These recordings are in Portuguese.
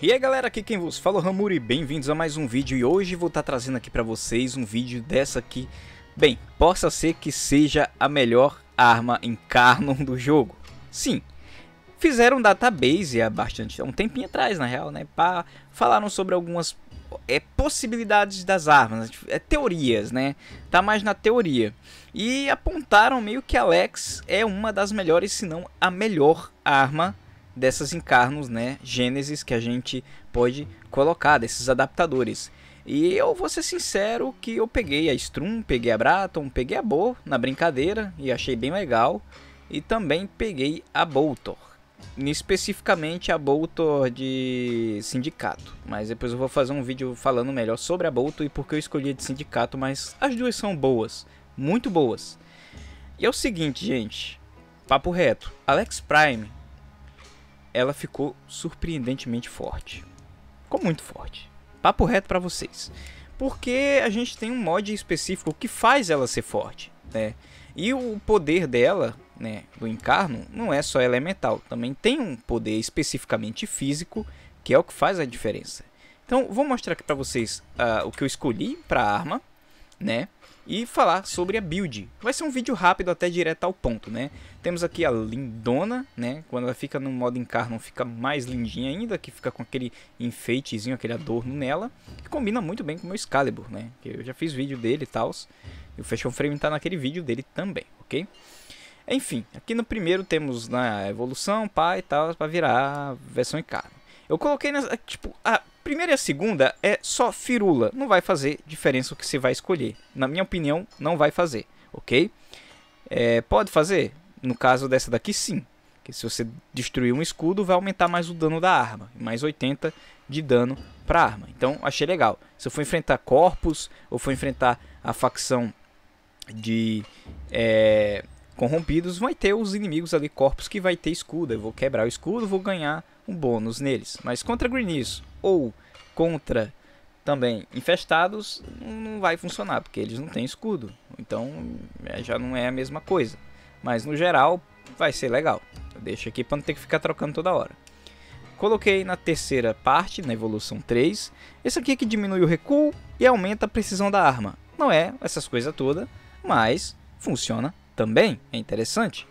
E aí galera, aqui quem vos fala é o Ramuri, bem-vindos a mais um vídeo e hoje vou estar tá trazendo aqui para vocês um vídeo dessa que bem, possa ser que seja a melhor arma em Carnon do jogo. Sim, fizeram um database há bastante, há um tempinho atrás na real, né, pra, falaram sobre algumas é, possibilidades das armas, é teorias, né, tá mais na teoria. E apontaram meio que Alex é uma das melhores, se não a melhor arma dessas encarnos, né, Gênesis que a gente pode colocar, desses adaptadores. E eu vou ser sincero que eu peguei a Strum, peguei a Braton, peguei a Bo na brincadeira e achei bem legal. E também peguei a Boltor, especificamente a Boltor de sindicato. Mas depois eu vou fazer um vídeo falando melhor sobre a Boltor e por que eu escolhi a de sindicato, mas as duas são boas, muito boas. E é o seguinte, gente, papo reto, Alex Prime ela ficou surpreendentemente forte. Ficou muito forte. Papo reto para vocês. Porque a gente tem um mod específico que faz ela ser forte, né? E o poder dela, né, do encarno, não é só elemental, também tem um poder especificamente físico, que é o que faz a diferença. Então, vou mostrar aqui para vocês uh, o que eu escolhi para arma, né? E falar sobre a build. Vai ser um vídeo rápido até direto ao ponto, né? Temos aqui a lindona, né? Quando ela fica no modo encarno fica mais lindinha ainda, que fica com aquele enfeitezinho, aquele adorno nela, que combina muito bem com o meu Excalibur, né? Que eu já fiz vídeo dele e tal, e o Fashion Frame tá naquele vídeo dele também, ok? Enfim, aqui no primeiro temos na né, evolução, pá e tal, para virar versão encarno. Eu coloquei, nessa, tipo, a primeira e a segunda é só firula. Não vai fazer diferença o que você vai escolher. Na minha opinião, não vai fazer, ok? É, pode fazer? No caso dessa daqui, sim. porque se você destruir um escudo, vai aumentar mais o dano da arma. Mais 80 de dano para arma. Então, achei legal. Se eu for enfrentar corpos, ou for enfrentar a facção de é, corrompidos, vai ter os inimigos ali, corpos que vai ter escudo. Eu vou quebrar o escudo, vou ganhar um bônus neles. Mas contra Greenies, ou contra também infestados, não vai funcionar, porque eles não têm escudo. Então é, já não é a mesma coisa. Mas no geral vai ser legal. Deixa aqui para não ter que ficar trocando toda hora. Coloquei na terceira parte, na evolução 3. Esse aqui é que diminui o recuo e aumenta a precisão da arma. Não é essas coisas todas, mas funciona também. É interessante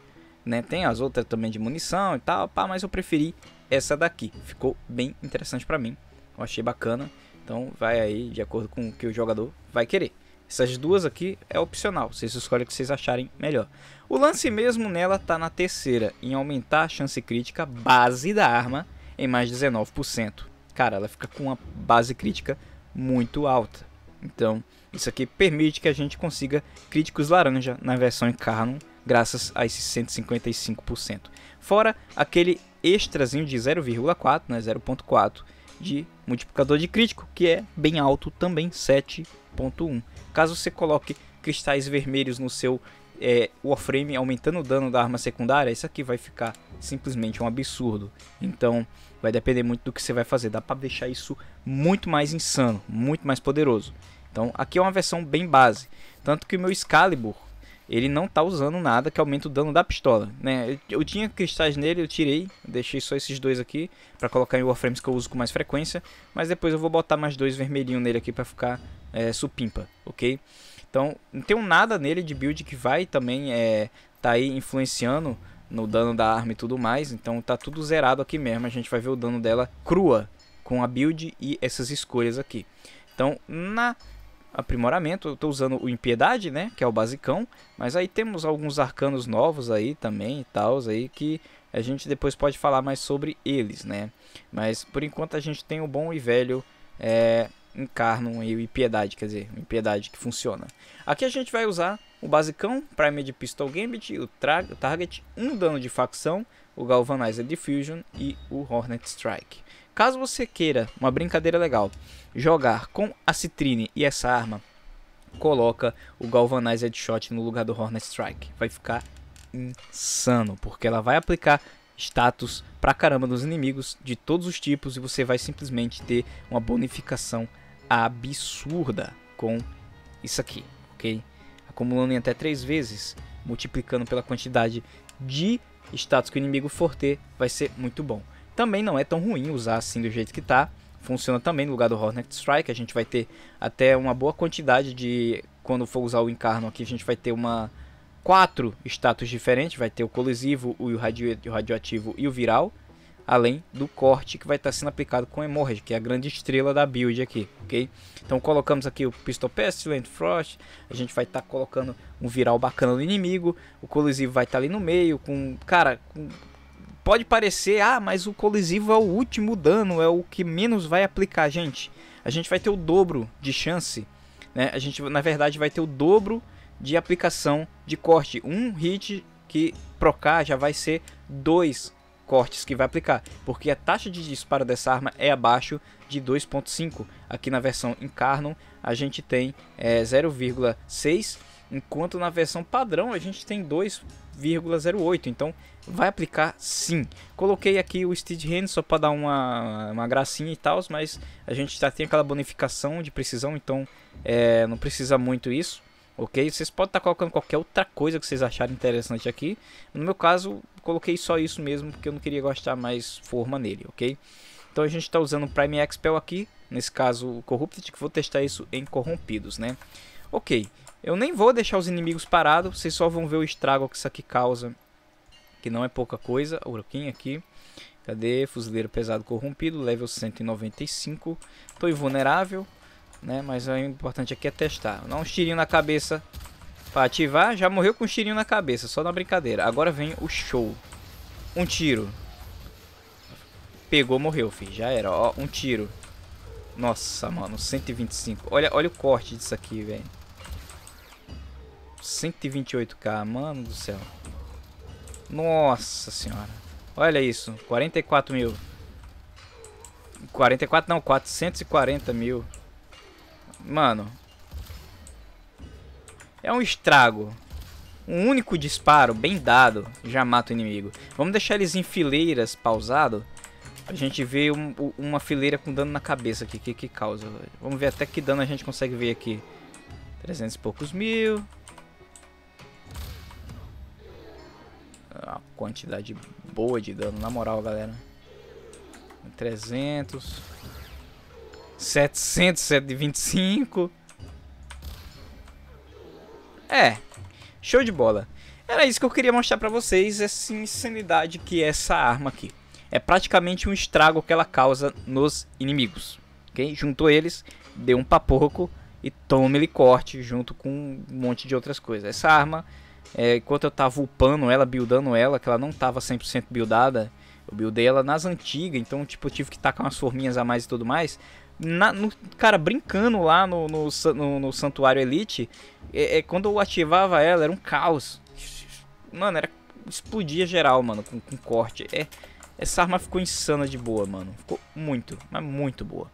né? Tem as outras também de munição e tal, pá, mas eu preferi essa daqui. Ficou bem interessante para mim. Eu achei bacana. Então vai aí de acordo com o que o jogador vai querer. Essas duas aqui é opcional, vocês escolhem o que vocês acharem melhor. O lance mesmo nela tá na terceira, em aumentar a chance crítica base da arma em mais 19%. Cara, ela fica com uma base crítica muito alta. Então, isso aqui permite que a gente consiga críticos laranja na versão Incarnum graças a esses 155%. Fora aquele extrazinho de 0,4, né, 0,4 de multiplicador de crítico, que é bem alto também, 7.1. Caso você coloque cristais vermelhos no seu é, Warframe aumentando o dano da arma secundária, isso aqui vai ficar simplesmente um absurdo. Então vai depender muito do que você vai fazer. Dá para deixar isso muito mais insano, muito mais poderoso. Então aqui é uma versão bem base. Tanto que o meu Excalibur, ele não tá usando nada que aumenta o dano da pistola, né? Eu, tinha cristais nele, eu tirei, deixei só esses dois aqui para colocar em Warframes que eu uso com mais frequência, mas depois eu vou botar mais dois vermelhinhos nele aqui para ficar é, supimpa, ok? Então, não tem nada nele de build que vai também é, tá aí influenciando no dano da arma e tudo mais, então tá tudo zerado aqui mesmo, a gente vai ver o dano dela crua com a build e essas escolhas aqui. Então, na aprimoramento. Eu estou usando o Impiedade, né? Que é o basicão. Mas aí temos alguns arcanos novos aí também e tal, aí que a gente depois pode falar mais sobre eles, né? Mas por enquanto a gente tem o bom e velho é, e o Impiedade, quer dizer, o Impiedade que funciona. Aqui a gente vai usar o basicão, Prime de Pistol Gambit, o Target, um dano de facção, o Galvanizer Diffusion e o Hornet Strike. Caso você queira uma brincadeira legal, jogar com a citrine e essa arma, coloca o Galvanize Headshot no lugar do Hornet Strike. Vai ficar insano, porque ela vai aplicar status pra caramba nos inimigos de todos os tipos e você vai simplesmente ter uma bonificação absurda com isso aqui, ok? Acumulando em até 3 vezes, multiplicando pela quantidade de status que o inimigo for ter, vai ser muito bom. Também não é tão ruim usar assim do jeito que tá. Funciona também no lugar do Hornet Strike. A gente vai ter até uma boa quantidade de... Quando for usar o Incarno aqui, a gente vai ter uma... Quatro status diferentes. Vai ter o colisivo, o radioativo e o viral. Além do corte que vai estar tá sendo aplicado com Hemorrhage, que é a grande estrela da build aqui, ok? Então colocamos aqui o Pistol Pestilent, Frost. A gente vai estar tá colocando um viral bacana no inimigo. O colisivo vai estar tá ali no meio com... Cara, com pode parecer, ah, mas o colisivo é o último dano, é o que menos vai aplicar, gente. A gente vai ter o dobro de chance, né? A gente, na verdade, vai ter o dobro de aplicação de corte. Um hit que procar já vai ser dois cortes que vai aplicar, porque a taxa de disparo dessa arma é abaixo de 2.5. Aqui na versão Incarnon a gente tem é, eh, 0,6, enquanto na versão padrão a gente tem 2 0,08. Então vai aplicar sim. Coloquei aqui o Steed Hand só para dar uma, uma gracinha e tal, mas a gente já tem aquela bonificação de precisão, então é, não precisa muito isso. Ok? Vocês podem estar tá colocando qualquer outra coisa que vocês acharem interessante aqui. No meu caso, coloquei só isso mesmo, porque eu não queria gastar mais forma nele, ok? Então a gente está usando o Prime Expel aqui, nesse caso o Corrupted, que vou testar isso em Corrompidos, né? Ok, eu nem vou deixar os inimigos parados, vocês só vão ver o estrago que isso aqui causa. Que não é pouca coisa. Uruquim aqui. Cadê? Fuzileiro pesado corrompido, level 195. Tô invulnerável, né? Mas o importante aqui é testar. Dá um tirinho na cabeça pra ativar. Já morreu com um tirinho na cabeça, só na brincadeira. Agora vem o show. Um tiro. Pegou, morreu, filho. Já era, ó. Um tiro. Nossa, mano. 125. Olha, olha o corte disso aqui, velho. 128k, mano do céu. Nossa senhora. Olha isso, 44 mil. 44 não, 440 mil. Mano. É um estrago. Um único disparo, bem dado, já mata o inimigo. Vamos deixar eles em fileiras, pausado. A gente vê um, uma fileira com dano na cabeça aqui, que, que causa. Vamos ver até que dano a gente consegue ver aqui. 300 e poucos mil. quantidade boa de dano, na moral, galera. 300. 700, 725. É, show de bola. Era isso que eu queria mostrar pra vocês, essa insanidade que é essa arma aqui. É praticamente um estrago que ela causa nos inimigos. Okay? Juntou eles, deu um papoco e toma ele corte junto com um monte de outras coisas. Essa arma é, enquanto eu tava upando ela, buildando ela, que ela não tava 100% buildada, eu buildei ela nas antigas, então tipo, eu tive que tacar umas forminhas a mais e tudo mais. Na, no, cara, brincando lá no, no, no, no Santuário Elite, é, é, quando eu ativava ela, era um caos. Mano, era, explodia geral, mano, com, com corte. É, essa arma ficou insana de boa, mano. Ficou muito, mas muito boa.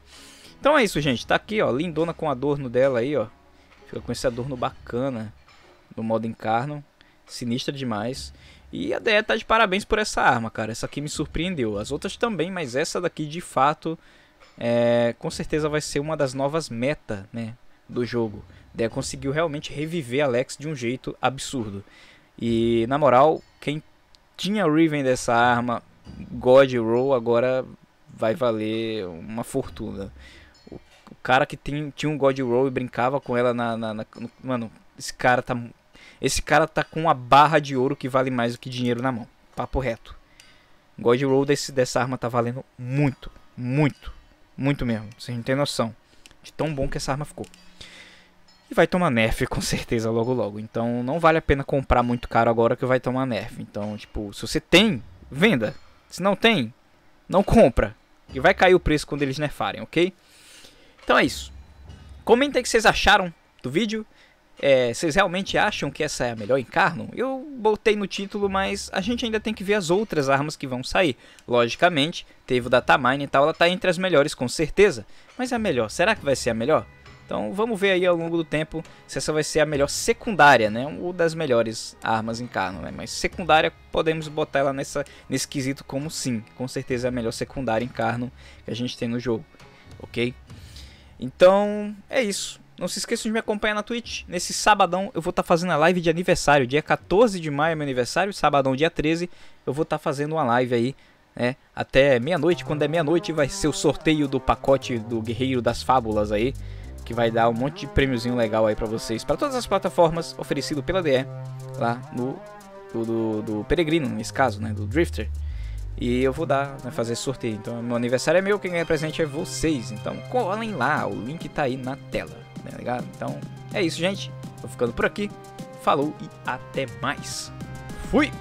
Então é isso, gente. Tá aqui, ó, lindona com adorno dela aí, ó. Fica com esse adorno bacana no modo encarno Sinistra demais. E a DE tá de parabéns por essa arma, cara. Essa aqui me surpreendeu. As outras também, mas essa daqui de fato é, com certeza vai ser uma das novas metas né, do jogo. DE conseguiu realmente reviver Alex de um jeito absurdo. E na moral, quem tinha Riven dessa arma, God Roll, agora vai valer uma fortuna. O, cara que tem, tinha um God Roll e brincava com ela na. na, na no, mano, esse cara tá esse cara tá com uma barra de ouro que vale mais do que dinheiro na mão. Papo reto. God Roll desse, dessa arma tá valendo muito. Muito. Muito mesmo. Vocês não tem noção de tão bom que essa arma ficou. E vai tomar nerf com certeza logo logo. Então não vale a pena comprar muito caro agora que vai tomar nerf. Então, tipo, se você tem, venda. Se não tem, não compra. E vai cair o preço quando eles nerfarem, ok? Então é isso. comenta o que vocês acharam do vídeo. É, vocês realmente acham que essa é a melhor encarno? Eu botei no título, mas a gente ainda tem que ver as outras armas que vão sair. Logicamente, teve o datamine e tal, ela tá entre as melhores com certeza. Mas é a melhor, será que vai ser a melhor? Então vamos ver aí ao longo do tempo se essa vai ser a melhor secundária, né? Ou das melhores armas em carno, né? Mas secundária podemos botar ela nessa, nesse quesito como sim. Com certeza é a melhor secundária em carno que a gente tem no jogo, ok? Então é isso. Não se esqueçam de me acompanhar na Twitch. Nesse sabadão eu vou estar tá fazendo a live de aniversário. Dia 14 de maio é meu aniversário, sabadão dia 13 eu vou estar tá fazendo uma live aí, né? Até meia-noite, quando é meia-noite vai ser o sorteio do pacote do Guerreiro das Fábulas aí, que vai dar um monte de prêmiozinho legal aí para vocês, para todas as plataformas oferecido pela DE lá no do, do, do Peregrino, nesse caso, né, do Drifter. E eu vou dar, né, fazer sorteio. Então, meu aniversário é meu, quem ganha presente é vocês. Então, colhem lá, o link tá aí na tela tá ligado? Então é isso, gente. Tô ficando por aqui. Falou e até mais. Fui!